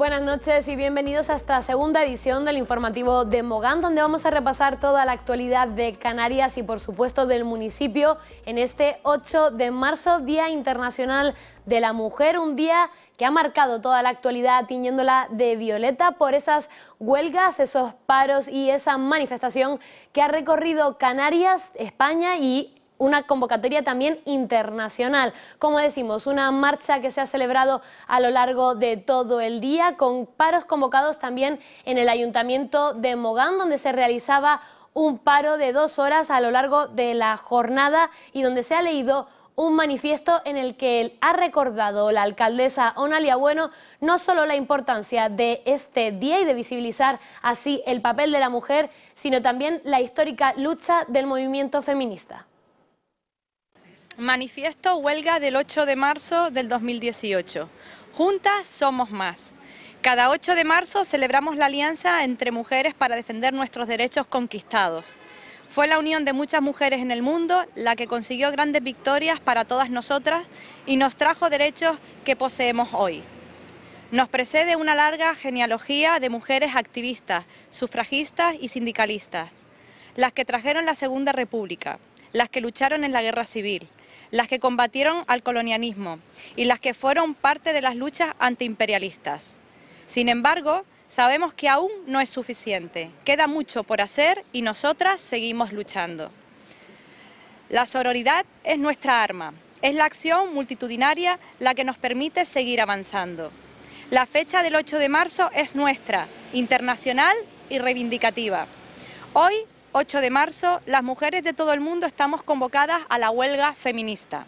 Buenas noches y bienvenidos a esta segunda edición del informativo de Mogán, donde vamos a repasar toda la actualidad de Canarias y por supuesto del municipio en este 8 de marzo, Día Internacional de la Mujer, un día que ha marcado toda la actualidad tiñéndola de violeta por esas huelgas, esos paros y esa manifestación que ha recorrido Canarias, España y una convocatoria también internacional. Como decimos, una marcha que se ha celebrado a lo largo de todo el día, con paros convocados también en el Ayuntamiento de Mogán, donde se realizaba un paro de dos horas a lo largo de la jornada y donde se ha leído un manifiesto en el que ha recordado la alcaldesa Onalia Bueno no solo la importancia de este día y de visibilizar así el papel de la mujer, sino también la histórica lucha del movimiento feminista. Manifiesto huelga del 8 de marzo del 2018. Juntas somos más. Cada 8 de marzo celebramos la alianza entre mujeres para defender nuestros derechos conquistados. Fue la unión de muchas mujeres en el mundo la que consiguió grandes victorias para todas nosotras y nos trajo derechos que poseemos hoy. Nos precede una larga genealogía de mujeres activistas, sufragistas y sindicalistas, las que trajeron la Segunda República, las que lucharon en la Guerra Civil, las que combatieron al colonialismo y las que fueron parte de las luchas antiimperialistas. Sin embargo, sabemos que aún no es suficiente, queda mucho por hacer y nosotras seguimos luchando. La sororidad es nuestra arma, es la acción multitudinaria la que nos permite seguir avanzando. La fecha del 8 de marzo es nuestra, internacional y reivindicativa. Hoy 8 de marzo, las mujeres de todo el mundo estamos convocadas a la huelga feminista.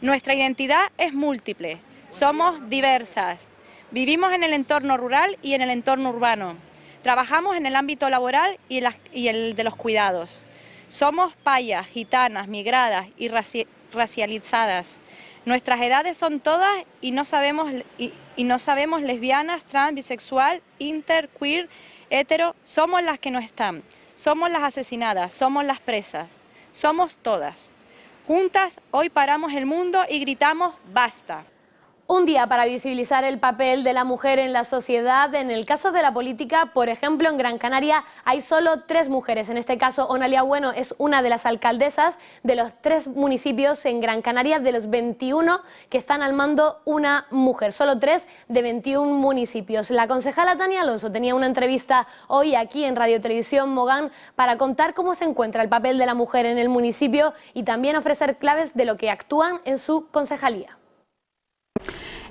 Nuestra identidad es múltiple, somos diversas, vivimos en el entorno rural y en el entorno urbano, trabajamos en el ámbito laboral y, el de los cuidados, somos payas, gitanas, migradas y racializadas. Nuestras edades son todas y no sabemos, y no sabemos lesbianas, trans, bisexual, inter, queer, hetero, somos las que no están. Somos las asesinadas, somos las presas, somos todas. Juntas hoy paramos el mundo y gritamos basta. Un día para visibilizar el papel de la mujer en la sociedad. En el caso de la política, por ejemplo, en Gran Canaria hay solo tres mujeres. En este caso, Onalia Bueno es una de las alcaldesas de los tres municipios en Gran Canaria, de los 21 que están al mando una mujer. Solo tres de 21 municipios. La concejala Tania Alonso tenía una entrevista hoy aquí en Radio Televisión Mogán para contar cómo se encuentra el papel de la mujer en el municipio y también ofrecer claves de lo que actúan en su concejalía.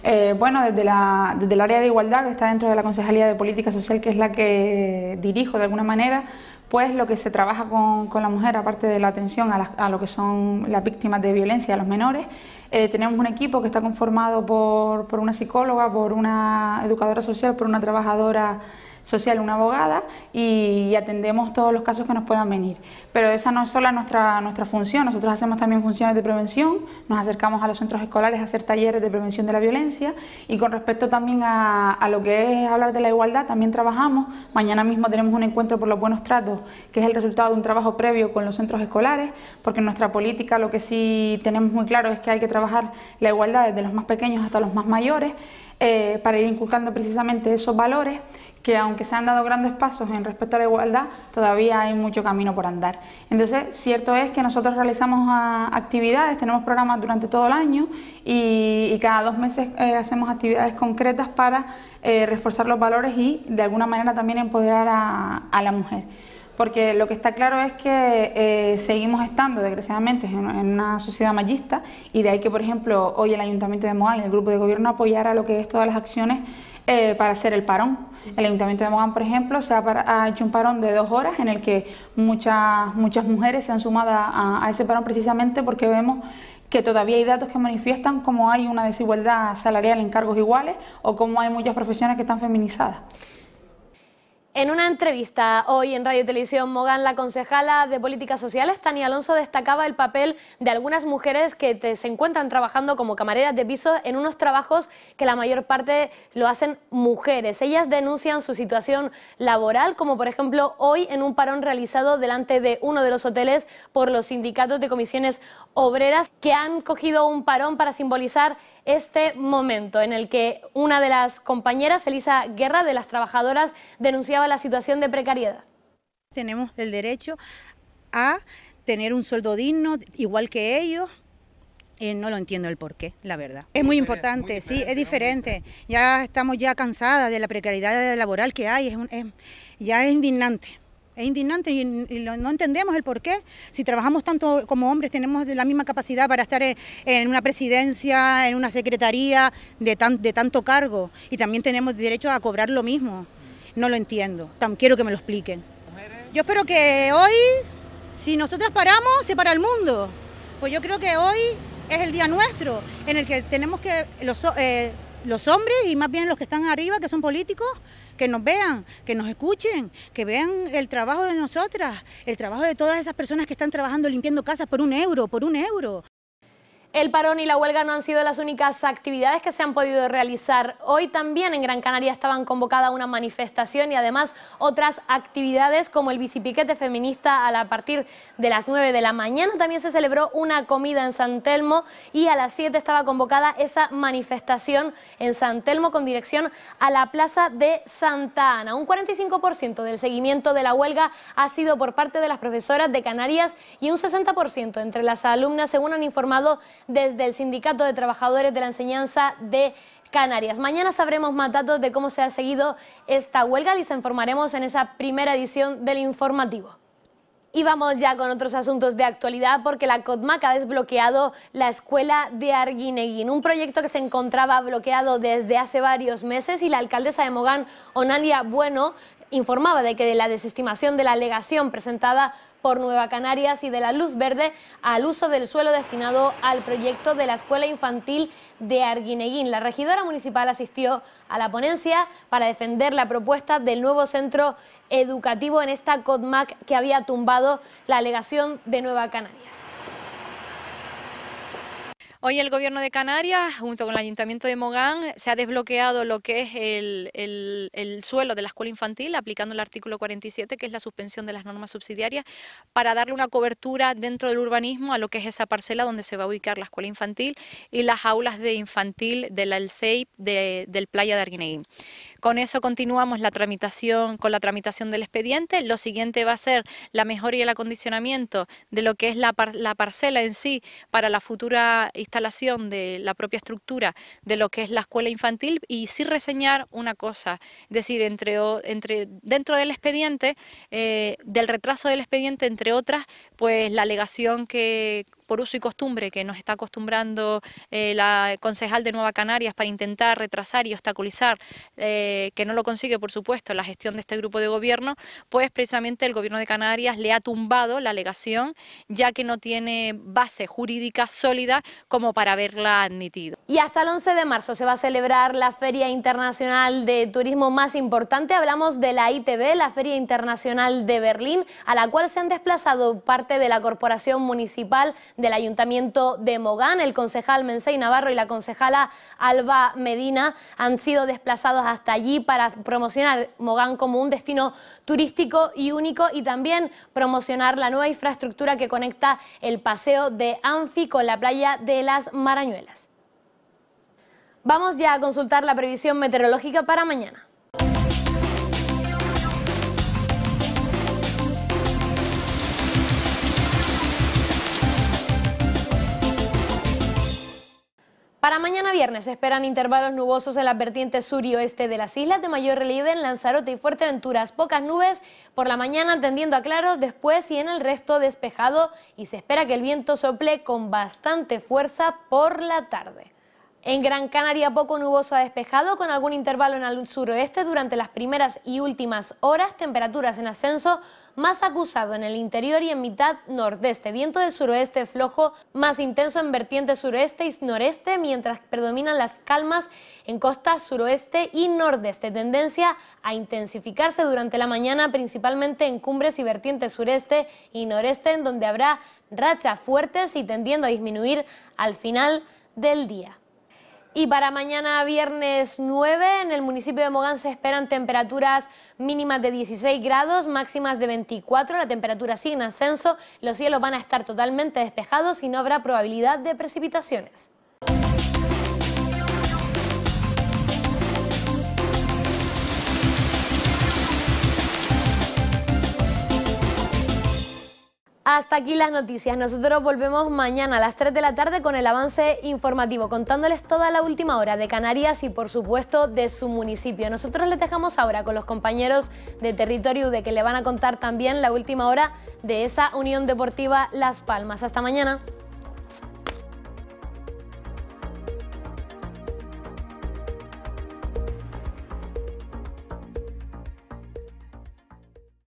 Eh, bueno, desde, el área de igualdad, que está dentro de la Concejalía de Política Social, que es la que dirijo de alguna manera, pues lo que se trabaja con, la mujer, aparte de la atención a, lo que son las víctimas de violencia, a los menores, eh, tenemos un equipo que está conformado por una psicóloga, por una educadora social, por una trabajadora social, una abogada, y, atendemos todos los casos que nos puedan venir. Pero esa no es sola nuestra, nuestra función, nosotros hacemos también funciones de prevención, nos acercamos a los centros escolares a hacer talleres de prevención de la violencia y con respecto también a, a lo que es hablar de la igualdad, también trabajamos. Mañana mismo tenemos un encuentro por los buenos tratos, que es el resultado de un trabajo previo con los centros escolares, porque nuestra política lo que sí tenemos muy claro es que hay que trabajar la igualdad desde los más pequeños hasta los más mayores, eh, para ir inculcando precisamente esos valores que aunque se han dado grandes pasos en respecto a la igualdad, todavía hay mucho camino por andar. Entonces, cierto es que nosotros realizamos ah, actividades, tenemos programas durante todo el año y, cada dos meses eh, hacemos actividades concretas para eh, reforzar los valores y de alguna manera también empoderar a, la mujer porque lo que está claro es que eh, seguimos estando desgraciadamente en, una sociedad machista y de ahí que, por ejemplo, hoy el Ayuntamiento de Moal y el Grupo de Gobierno apoyara lo que es todas las acciones eh, para hacer el parón. El Ayuntamiento de Mogán, por ejemplo, se ha, hecho un parón de dos horas en el que muchas, muchas mujeres se han sumado a, a ese parón precisamente porque vemos que todavía hay datos que manifiestan cómo hay una desigualdad salarial en cargos iguales o cómo hay muchas profesiones que están feminizadas. En una entrevista hoy en Radio Televisión Mogán, la concejala de Políticas Sociales, Tania Alonso, destacaba el papel de algunas mujeres que se encuentran trabajando como camareras de piso en unos trabajos que la mayor parte lo hacen mujeres. Ellas denuncian su situación laboral, como por ejemplo hoy en un parón realizado delante de uno de los hoteles por los sindicatos de comisiones obreras que han cogido un parón para simbolizar este momento en el que una de las compañeras, Elisa Guerra, de las trabajadoras, denunciaba la situación de precariedad. Tenemos el derecho a tener un sueldo digno, igual que ellos, eh, no lo entiendo el por qué, la verdad. Es muy, importante, sí, es diferente. Ya estamos ya cansadas de la precariedad laboral que hay, ya es indignante. Es indignante y, no entendemos el por qué. Si trabajamos tanto como hombres, tenemos la misma capacidad para estar en una presidencia, en una secretaría de, de tanto cargo. Y también tenemos derecho a cobrar lo mismo. No lo entiendo. Tan quiero que me lo expliquen. Yo espero que hoy, si nosotras paramos, se para el mundo. Pues yo creo que hoy es el día nuestro en el que tenemos que los, eh, los hombres y más bien los que están arriba, que son políticos, que nos vean, que nos escuchen, que vean el trabajo de nosotras, el trabajo de todas esas personas que están trabajando limpiando casas por un euro, por un euro, el parón y la huelga no han sido las únicas actividades que se han podido realizar. Hoy también en Gran Canaria estaban convocada una manifestación y además otras actividades como el bicipiquete feminista a partir de las 9 de la mañana. También se celebró una comida en San Telmo y a las 7 estaba convocada esa manifestación en San Telmo con dirección a la Plaza de Santa Ana. Un 45% del seguimiento de la huelga ha sido por parte de las profesoras de Canarias y un 60% entre las alumnas según han informado desde el Sindicato de Trabajadores de la Enseñanza de Canarias. Mañana sabremos más datos de cómo se ha seguido esta huelga y se informaremos en esa primera edición del informativo. Y vamos ya con otros asuntos de actualidad porque la CODMAC ha desbloqueado la escuela de Arguineguín, un proyecto que se encontraba bloqueado desde hace varios meses y la alcaldesa de Mogán, Onalia Bueno, informaba de que de la desestimación de la alegación presentada por Nueva Canarias y de la luz verde al uso del suelo destinado al proyecto de la Escuela Infantil de Arguineguín. La regidora municipal asistió a la ponencia para defender la propuesta del nuevo centro educativo en esta CODMAC que había tumbado la alegación de Nueva Canarias. Hoy el Gobierno de Canarias, junto con el Ayuntamiento de Mogán, se ha desbloqueado lo que es el, suelo de la escuela infantil, aplicando el artículo 47, que es la suspensión de las normas subsidiarias, para darle una cobertura dentro del urbanismo a lo que es esa parcela donde se va a ubicar la escuela infantil y las aulas de infantil del la de, del Playa de Arguineguín. Con eso continuamos la tramitación, con la tramitación del expediente. Lo siguiente va a ser la mejora y el acondicionamiento de lo que es la, parcela en sí para la futura instalación de la propia estructura de lo que es la escuela infantil y sí reseñar una cosa, es decir, entre, entre, dentro del expediente, eh, del retraso del expediente, entre otras, pues la alegación que por uso y costumbre que nos está acostumbrando eh, la concejal de Nueva Canarias para intentar retrasar y obstaculizar, eh, que no lo consigue, por supuesto, la gestión de este grupo de gobierno, pues precisamente el gobierno de Canarias le ha tumbado la alegación, ya que no tiene base jurídica sólida como para haberla admitido. Y hasta el 11 de marzo se va a celebrar la Feria Internacional de Turismo más importante. Hablamos de la ITB, la Feria Internacional de Berlín, a la cual se han desplazado parte de la Corporación Municipal del Ayuntamiento de Mogán. El concejal Mensei Navarro y la concejala Alba Medina han sido desplazados hasta allí para promocionar Mogán como un destino turístico y único y también promocionar la nueva infraestructura que conecta el paseo de Anfi con la playa de las Marañuelas. Vamos ya a consultar la previsión meteorológica para mañana. Para mañana viernes se esperan intervalos nubosos en las vertientes sur y oeste de las islas de mayor relieve en Lanzarote y Fuerteventuras. Pocas nubes por la mañana tendiendo a claros, después y en el resto despejado y se espera que el viento sople con bastante fuerza por la tarde. En Gran Canaria poco nuboso ha despejado con algún intervalo en el suroeste durante las primeras y últimas horas, temperaturas en ascenso más acusado en el interior y en mitad nordeste, viento del suroeste flojo más intenso en vertientes suroeste y noreste, mientras predominan las calmas en costa suroeste y nordeste, tendencia a intensificarse durante la mañana principalmente en cumbres y vertientes sureste y noreste, en donde habrá rachas fuertes y tendiendo a disminuir al final del día. Y para mañana viernes 9 en el municipio de Mogán se esperan temperaturas mínimas de 16 grados, máximas de 24, la temperatura sigue en ascenso, los cielos van a estar totalmente despejados y no habrá probabilidad de precipitaciones. Hasta aquí las noticias. Nosotros volvemos mañana a las 3 de la tarde con el avance informativo, contándoles toda la última hora de Canarias y por supuesto de su municipio. Nosotros les dejamos ahora con los compañeros de Territorio de que le van a contar también la última hora de esa Unión Deportiva Las Palmas. Hasta mañana.